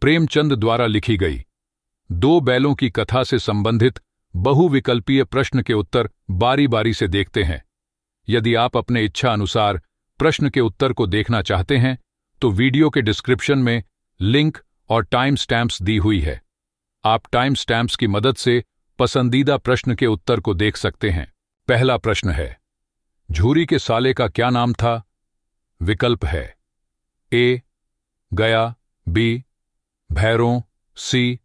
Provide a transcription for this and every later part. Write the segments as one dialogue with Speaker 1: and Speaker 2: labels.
Speaker 1: प्रेमचंद द्वारा लिखी गई दो बैलों की कथा से संबंधित बहुविकल्पीय प्रश्न के उत्तर बारी बारी से देखते हैं यदि आप अपने इच्छा अनुसार प्रश्न के उत्तर को देखना चाहते हैं तो वीडियो के डिस्क्रिप्शन में लिंक और टाइम स्टैम्प्स दी हुई है आप टाइम स्टैम्प्स की मदद से पसंदीदा प्रश्न के उत्तर को देख सकते हैं पहला प्रश्न है झूरी के साले का क्या नाम था विकल्प है ए गया बी भैरों सी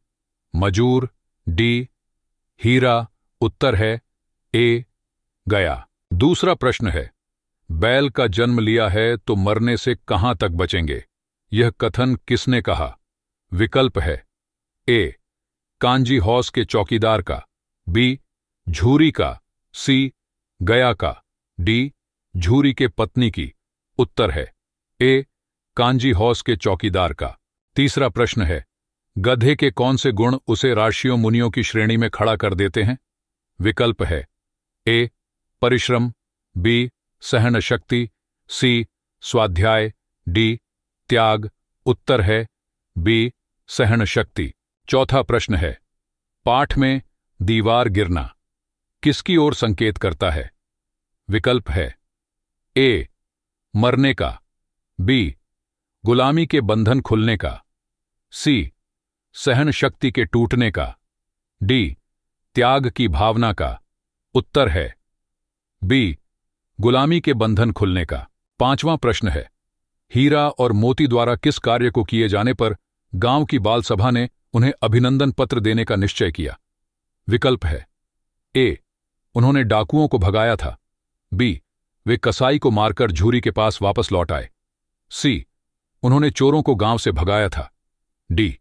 Speaker 1: मजूर डी हीरा उत्तर है ए गया दूसरा प्रश्न है बैल का जन्म लिया है तो मरने से कहाँ तक बचेंगे यह कथन किसने कहा विकल्प है ए कांजी हौस के चौकीदार का बी झूरी का सी गया का डी झूरी के पत्नी की उत्तर है ए कांजी हौस के चौकीदार का तीसरा प्रश्न है गधे के कौन से गुण उसे राशियों मुनियों की श्रेणी में खड़ा कर देते हैं विकल्प है ए परिश्रम बी सहन शक्ति सी स्वाध्याय डी त्याग उत्तर है बी सहन शक्ति चौथा प्रश्न है पाठ में दीवार गिरना किसकी ओर संकेत करता है विकल्प है ए मरने का बी गुलामी के बंधन खुलने का सी सहन शक्ति के टूटने का डी त्याग की भावना का उत्तर है बी गुलामी के बंधन खुलने का पांचवां प्रश्न है हीरा और मोती द्वारा किस कार्य को किए जाने पर गांव की बाल सभा ने उन्हें अभिनंदन पत्र देने का निश्चय किया विकल्प है ए उन्होंने डाकुओं को भगाया था बी वे कसाई को मारकर झूरी के पास वापस लौट आए सी उन्होंने चोरों को गांव से भगाया था डी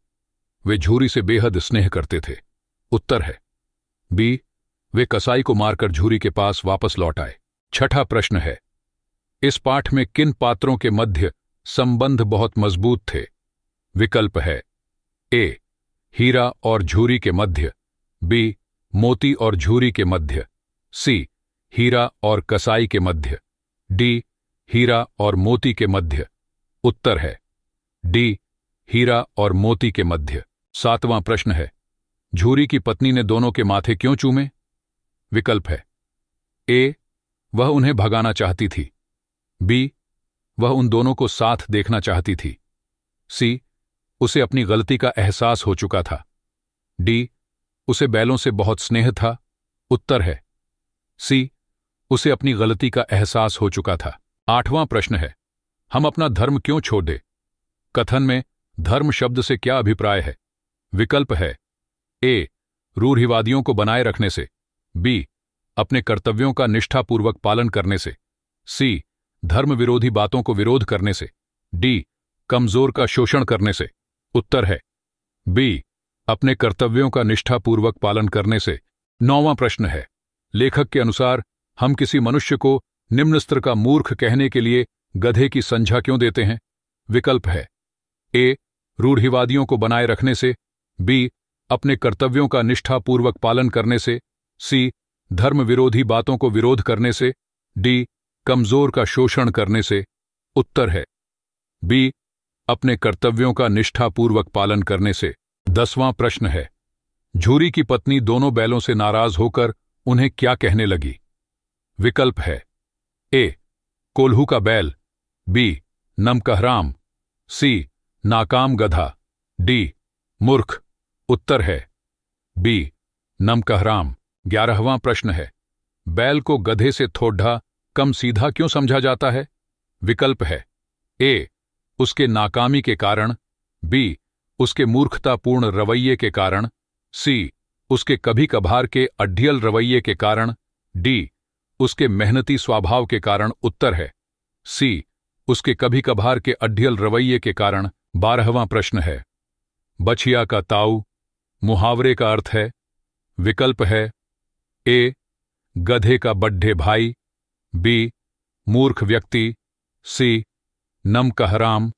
Speaker 1: वे झूरी से बेहद स्नेह करते थे उत्तर है बी वे कसाई को मारकर झूरी के पास वापस लौट आए छठा प्रश्न है इस पाठ में किन पात्रों के मध्य संबंध बहुत मजबूत थे विकल्प है ए हीरा और झूरी के मध्य बी मोती और झूरी के मध्य सी हीरा और कसाई के मध्य डी हीरा और मोती के मध्य उत्तर है डी हीरा और मोती के मध्य सातवां प्रश्न है झूरी की पत्नी ने दोनों के माथे क्यों चूमे विकल्प है ए वह उन्हें भगाना चाहती थी बी वह उन दोनों को साथ देखना चाहती थी सी उसे अपनी गलती का एहसास हो चुका था डी उसे बैलों से बहुत स्नेह था उत्तर है सी उसे अपनी गलती का एहसास हो चुका था आठवां प्रश्न है हम अपना धर्म क्यों छोड़ दे कथन में धर्म शब्द से क्या अभिप्राय है विकल्प है ए रूढ़िवादियों को बनाए रखने से बी अपने कर्तव्यों का निष्ठापूर्वक पालन करने से सी धर्म विरोधी बातों को विरोध करने से डी कमजोर का शोषण करने से उत्तर है बी अपने कर्तव्यों का निष्ठापूर्वक पालन करने से नौवां प्रश्न है लेखक के अनुसार हम किसी मनुष्य को निम्न स्तर का मूर्ख कहने के लिए गधे की संझा क्यों देते हैं विकल्प है ए रूढ़िवादियों को बनाए रखने से बी अपने कर्तव्यों का निष्ठापूर्वक पालन करने से सी धर्म विरोधी बातों को विरोध करने से डी कमजोर का शोषण करने से उत्तर है बी अपने कर्तव्यों का निष्ठापूर्वक पालन करने से दसवां प्रश्न है झूरी की पत्नी दोनों बैलों से नाराज होकर उन्हें क्या कहने लगी विकल्प है ए कोल्हू का बैल बी नमकहराम सी नाकाम गधा डी मूर्ख उत्तर है बी नमकहराम ग्यारहवां प्रश्न है बैल को गधे से थोड़ा कम सीधा क्यों समझा जाता है विकल्प है ए उसके नाकामी के कारण बी उसके मूर्खतापूर्ण रवैये के कारण सी उसके कभी कभार के अड्ढियल रवैये के कारण डी उसके मेहनती स्वभाव के कारण उत्तर है सी उसके कभी कभार के अड्ढियल रवैये के कारण बारहवां प्रश्न है बछिया का ताऊ मुहावरे का अर्थ है विकल्प है ए गधे का बड्ढे भाई बी मूर्ख व्यक्ति सी नम का हराम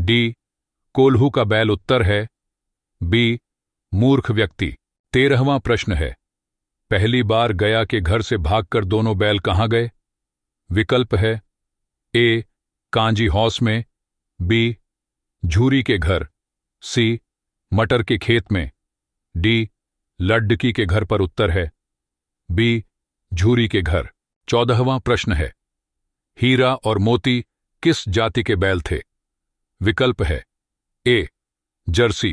Speaker 1: डी कोल्हू का बैल उत्तर है बी मूर्ख व्यक्ति तेरहवां प्रश्न है पहली बार गया के घर से भागकर दोनों बैल कहाँ गए विकल्प है ए कांजी हौस में बी झूरी के घर सी मटर के खेत में डी लड्डकी के घर पर उत्तर है बी झूरी के घर चौदहवां प्रश्न है हीरा और मोती किस जाति के बैल थे विकल्प है ए जर्सी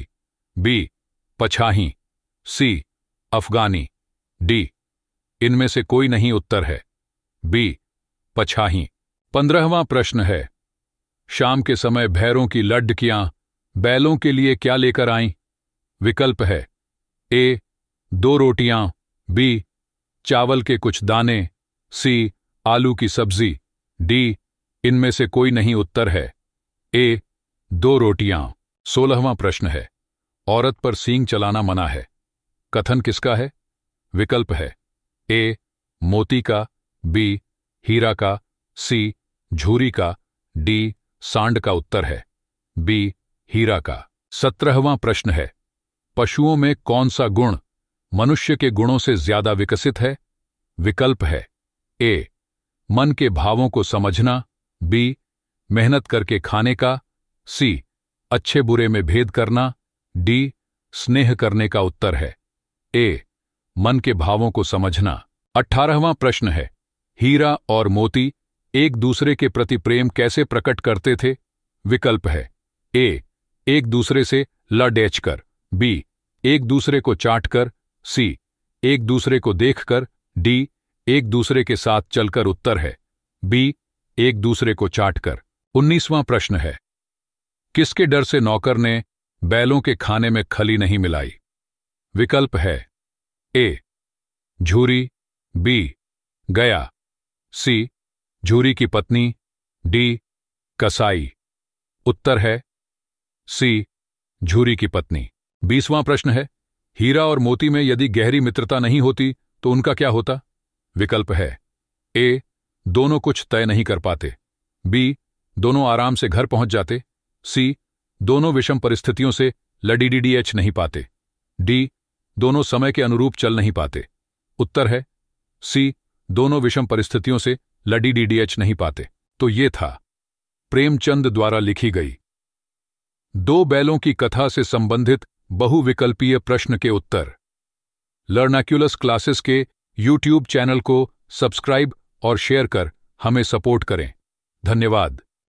Speaker 1: बी पछाही सी अफगानी डी इनमें से कोई नहीं उत्तर है बी पछाही पंद्रहवां प्रश्न है शाम के समय भैरों की लड्डकियां बैलों के लिए क्या लेकर आई विकल्प है ए दो रोटियां बी चावल के कुछ दाने सी आलू की सब्जी डी इनमें से कोई नहीं उत्तर है ए दो रोटियां सोलहवां प्रश्न है औरत पर सींग चलाना मना है कथन किसका है विकल्प है ए मोती का बी हीरा का सी झूरी का डी सांड का उत्तर है बी हीरा का सत्रहवां प्रश्न है पशुओं में कौन सा गुण मनुष्य के गुणों से ज्यादा विकसित है विकल्प है ए मन के भावों को समझना बी मेहनत करके खाने का सी अच्छे बुरे में भेद करना डी स्नेह करने का उत्तर है ए मन के भावों को समझना अठारहवां प्रश्न है हीरा और मोती एक दूसरे के प्रति प्रेम कैसे प्रकट करते थे विकल्प है ए एक दूसरे से लडेच कर बी एक दूसरे को चाट कर सी एक दूसरे को देखकर डी एक दूसरे के साथ चलकर उत्तर है बी एक दूसरे को चाट कर उन्नीसवां प्रश्न है किसके डर से नौकर ने बैलों के खाने में खली नहीं मिलाई विकल्प है ए झूरी बी गया सी झूरी की पत्नी डी कसाई उत्तर है सी झूरी की पत्नी बीसवां प्रश्न है हीरा और मोती में यदि गहरी मित्रता नहीं होती तो उनका क्या होता विकल्प है ए दोनों कुछ तय नहीं कर पाते बी दोनों आराम से घर पहुंच जाते सी दोनों विषम परिस्थितियों से लडीडीडीएच नहीं पाते डी दोनों समय के अनुरूप चल नहीं पाते उत्तर है सी दोनों विषम परिस्थितियों से लडी डीडीएच नहीं पाते तो ये था प्रेमचंद द्वारा लिखी गई दो बैलों की कथा से संबंधित बहुविकल्पीय प्रश्न के उत्तर लर्नाक्यूलस क्लासेस के यूट्यूब चैनल को सब्सक्राइब और शेयर कर हमें सपोर्ट करें धन्यवाद